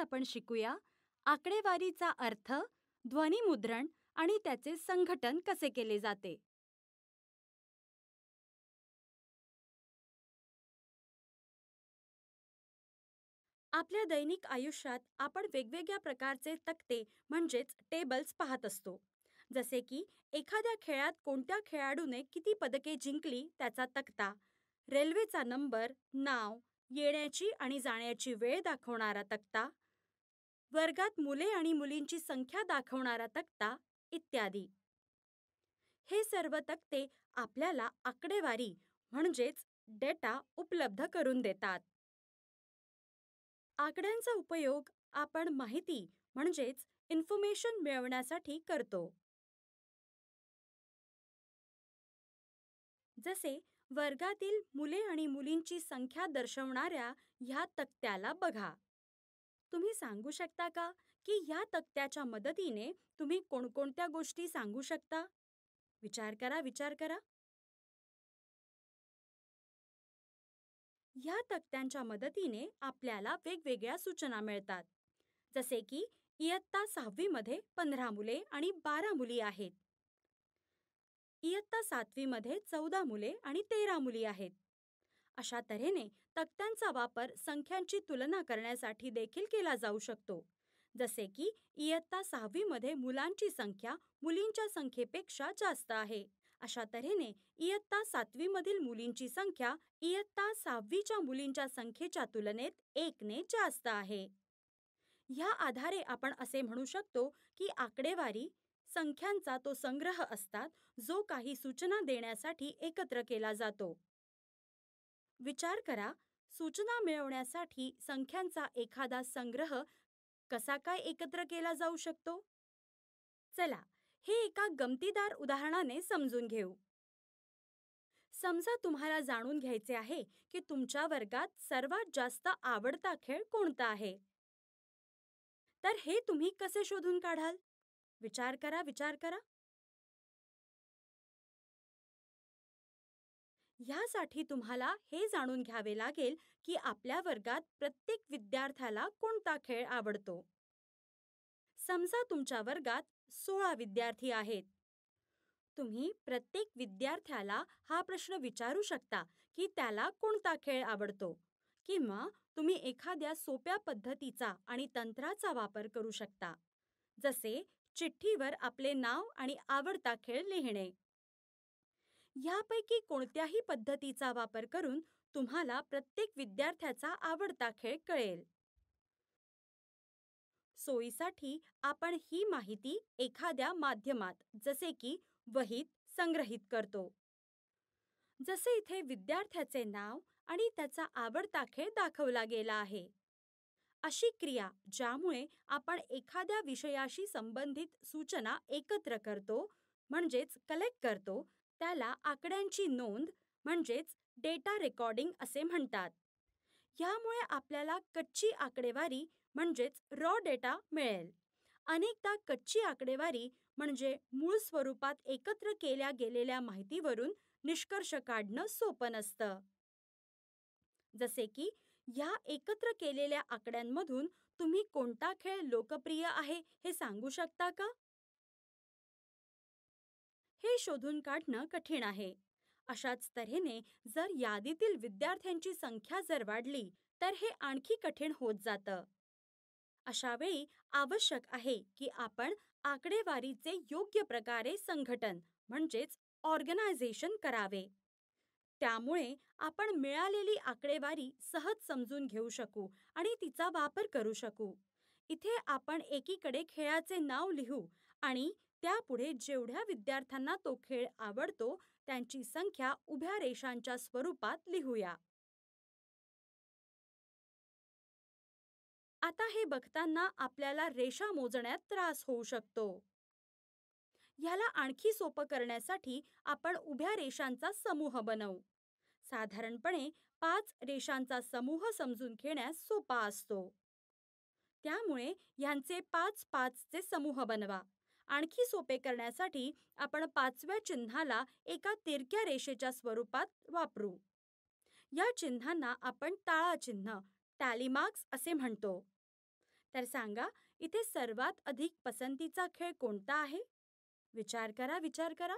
आपण शिकूया आकडेवारीचा अर्थ ध्वनिमुद्रण आणि त्याचे संघटन कसे केले जाते आपल्या दैनिक आयुष्यात आपण वेगवेगळ्या प्रकारचे तक्ते म्हणजेच टेबल्स पाहत असतो जसे की एखाद्या खेळात कोणत्या खेळाडूने किती पदके जिंकली त्याचा तक्ता रेल्वेचा नंबर नाव येण्याची आणि जाण्याची वेळ दाखवणारा तक्ता वर्गात मुले आणि मुलींची संख्या दाखवणारा तक्ता इत्यादी हे सर्व तक्ते आपल्याला आकडेवारी म्हणजेच डेटा उपलब्ध करून देतात आकड्यांचा उपयोग आपण माहिती म्हणजेच इन्फॉर्मेशन मिळवण्यासाठी करतो जसे वर्गातील मुले आणि मुलींची संख्या दर्शवणाऱ्या ह्या तक्त्याला बघा तुम्ही सांगू शकता का की या तक्त्याच्या मदतीने तुम्ही कोणकोणत्या गोष्टी सांगू शकता विचार करा विचार करा या तक्त्यांच्या मदतीने आपल्याला वेगवेगळ्या सूचना मिळतात जसे की इयत्ता सहावीमध्ये पंधरा मुले आणि बारा मुली आहेत इयत्ता सातवीमध्ये चौदा मुले आणि तेरा मुली आहेत अशा तऱ्हेने तक्त्यांचा वापर संख्यांची तुलना करण्यासाठी देखील केला जाऊ शकतो जसे की इयत्ता सहावीमध्ये मुलांची संख्या मुलींच्या संख्येपेक्षा जास्त आहे अशा तऱ्हेने इयत्ता सातवीमधील मुलींची संख्या इयत्ता सहावीच्या मुलींच्या संख्येच्या तुलनेत एकने जास्त आहे ह्या आधारे आपण असे म्हणू शकतो की आकडेवारी संख्यांचा तो संग्रह असतात जो काही सूचना देण्यासाठी एकत्र केला जातो विचार करा सूचना मिळवण्यासाठी संख्यांचा एखादा संग्रह कसा काय एकत्र केला जाऊ शकतो चला हे एका गमतीदार उदाहरणाने समजून घेऊ समजा तुम्हाला जाणून घ्यायचे आहे की तुमच्या वर्गात सर्वात जास्त आवडता खेळ कोणता आहे तर हे तुम्ही कसे शोधून काढाल विचार करा विचार करा ह्यासाठी तुम्हाला हे जाणून घ्यावे लागेल की आपल्या वर्गात प्रत्येक विद्यार्थ्याला कोणता खेळ आवडतो समजा तुमच्या वर्गात सोळा विद्यार्थी आहेत तुम्ही प्रत्येक विद्यार्थ्याला हा प्रश्न विचारू शकता की त्याला कोणता खेळ आवडतो किंवा तुम्ही एखाद्या सोप्या पद्धतीचा आणि तंत्राचा वापर करू शकता जसे चिठ्ठीवर आपले नाव आणि आवडता खेळ लिहिणे ह्यापैकी कोणत्याही पद्धतीचा वापर करून तुम्हाला प्रत्येक विद्यार्थ्याचा आवडता खेळ कळेल सोयीसाठी आपण ही माहिती एखाद्या माध्यमात जसे की वहीत संग्रहित करतो जसे इथे विद्यार्थ्याचे नाव आणि त्याचा आवडता खेळ दाखवला गेला आहे अशी क्रिया ज्यामुळे आपण एखाद्या विषयाशी संबंधित सूचना एकत्र करतो म्हणजेच कलेक्ट करतो त्याला आकड्यांची नोंद म्हणजेच डेटा रेकॉर्डिंग असे म्हणतात ह्यामुळे आपल्याला कच्ची आकडेवारी म्हणजेच रॉ डेटा मिळेल अनेकदा कच्ची आकडेवारी म्हणजे मूळ स्वरूपात एकत्र केल्या गेलेल्या माहितीवरून निष्कर्ष काढणं सोपं नसतं जसे की ह्या एकत्र केलेल्या आकड्यांमधून तुम्ही कोणता खेळ लोकप्रिय आहे हे सांगू शकता का शोधून काढणं कठीण आहे अशाच तऱ्हेने जर यादीतील विद्यार्थ्यांची संख्या जर वाढली तर हे आणखी कठीण होत जातं वेळी आवश्यक आहे की आपण आकडेवारीचे योग्य प्रकारे संघटन म्हणजेच ऑर्गनायझेशन करावे त्यामुळे आपण मिळालेली आकडेवारी सहज समजून घेऊ शकू आणि तिचा वापर करू शकू इथे आपण एकीकडे खेळाचे नाव लिहू आणि त्यापुढे जेवढ्या विद्यार्थ्यांना तो खेळ आवडतो त्यांची संख्या उभ्या रेषांच्या स्वरूपात लिहूया आता हे बघताना आपल्याला रेषा मोजण्यात त्रास होऊ शकतो ह्याला आणखी सोपं करण्यासाठी आपण उभ्या रेषांचा समूह बनवू साधारणपणे पाच रेषांचा समूह समजून घेण्यास सोपा असतो त्यामुळे ह्यांचे पाच पाचचे समूह बनवा आणखी सोपे करण्यासाठी आपण पाचव्या चिन्हाला एका तिरक्या रेषेच्या स्वरूपात वापरू या चिन्हांना आपण चिन्ह टॅली मार्क्स असे म्हणतो तर सांगा इथे सर्वात अधिक पसंतीचा खेळ कोणता आहे विचार करा विचार करा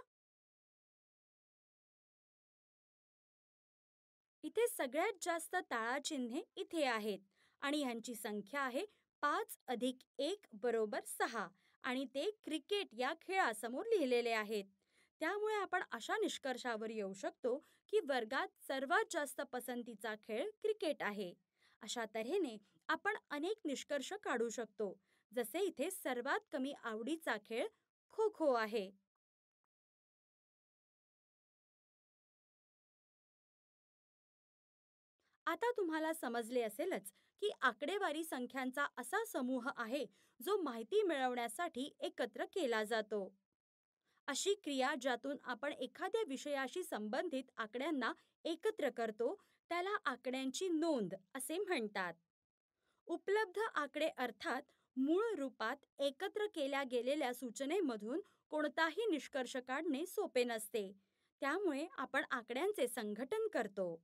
इथे सगळ्यात जास्त ताळाचिन्हे इथे आहेत आणि ह्यांची संख्या आहे पाच अधिक एक बरोबर सहा आणि ते क्रिकेट या खेळासमोर लिहिलेले आहेत त्यामुळे आपण अशा निष्कर्षावर येऊ शकतो की वर्गात सर्वात जास्त पसंतीचा खेळ क्रिकेट आहे अशा तऱ्हेने आपण अनेक निष्कर्ष काढू शकतो जसे इथे सर्वात कमी आवडीचा खेळ खो खो आहे आता तुम्हाला समजले असेलच की आकडेवारी संख्यांचा असा समूह आहे जो माहिती मिळवण्यासाठी एकत्र केला जातो अशी क्रिया ज्यातून आपण एखाद्या विषयाशी संबंधित आकड्यांना एकत्र करतो त्याला आकड्यांची नोंद असे म्हणतात उपलब्ध आकडे अर्थात मूळ रूपात एकत्र केल्या गेलेल्या सूचनेमधून कोणताही निष्कर्ष काढणे सोपे नसते त्यामुळे आपण आकड्यांचे संघटन करतो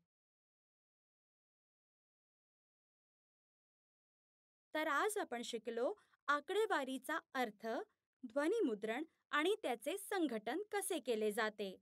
तर आज आपण शिकलो आकडेवारीचा अर्थ ध्वनिमुद्रण आणि त्याचे संघटन कसे केले जाते